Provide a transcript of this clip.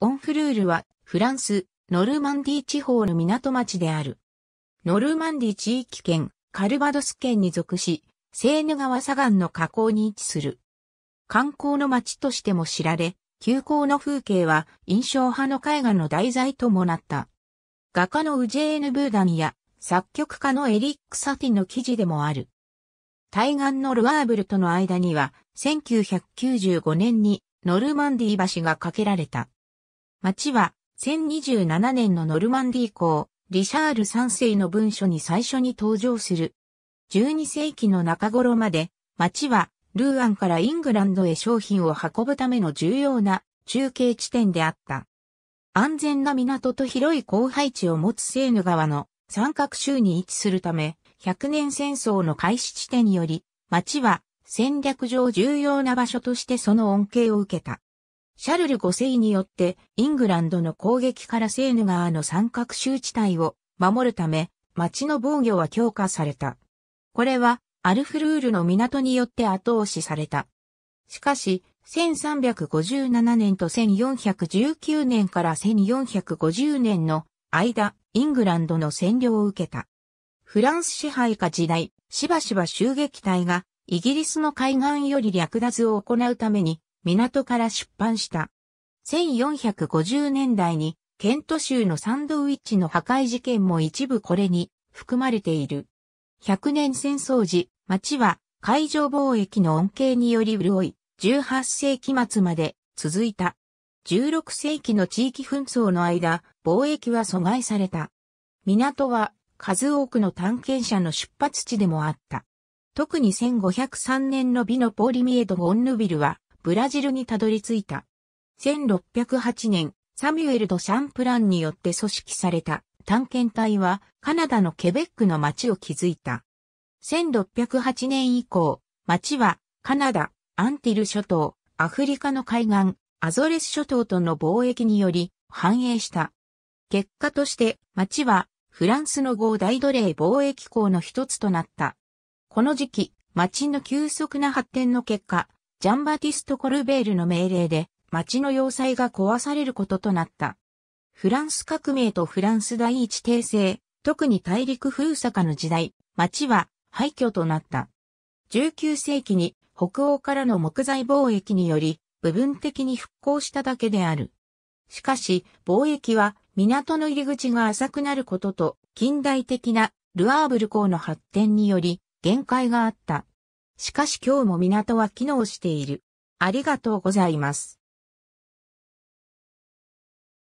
オンフルールは、フランス、ノルマンディ地方の港町である。ノルマンディ地域圏、カルバドス県に属し、セーヌ川左岸の河口に位置する。観光の町としても知られ、急行の風景は印象派の絵画の題材ともなった。画家のウジェーヌ・ブーダンや作曲家のエリック・サティの記事でもある。対岸のルアーブルとの間には、1995年にノルマンディ橋が架けられた。町は、1027年のノルマンディー公、リシャール3世の文書に最初に登場する。12世紀の中頃まで、町は、ルーアンからイングランドへ商品を運ぶための重要な中継地点であった。安全な港と広い広範地を持つセーヌ川の三角州に位置するため、100年戦争の開始地点により、町は戦略上重要な場所としてその恩恵を受けた。シャルル5世によってイングランドの攻撃からセーヌ川の三角州地帯を守るため町の防御は強化された。これはアルフルールの港によって後押しされた。しかし、1357年と1419年から1450年の間、イングランドの占領を受けた。フランス支配下時代、しばしば襲撃隊がイギリスの海岸より略奪を行うために港から出版した。1450年代に、ケント州のサンドウィッチの破壊事件も一部これに含まれている。100年戦争時、町は海上貿易の恩恵により潤い、18世紀末まで続いた。16世紀の地域紛争の間、貿易は阻害された。港は数多くの探検者の出発地でもあった。特に1503年の美のポーリミエド・ゴンヌビルは、ブラジルにたどり着いた。1608年、サミュエル・ド・シャンプランによって組織された探検隊はカナダのケベックの町を築いた。1608年以降、町はカナダ、アンティル諸島、アフリカの海岸、アゾレス諸島との貿易により繁栄した。結果として町はフランスの合大奴隷貿易港の一つとなった。この時期、町の急速な発展の結果、ジャンバティスト・コルベールの命令で、町の要塞が壊されることとなった。フランス革命とフランス第一帝政、特に大陸封鎖下の時代、町は廃墟となった。19世紀に北欧からの木材貿易により部分的に復興しただけである。しかし、貿易は港の入り口が浅くなることと近代的なルアーブル港の発展により限界があった。しかし今日も港は機能している。ありがとうございます。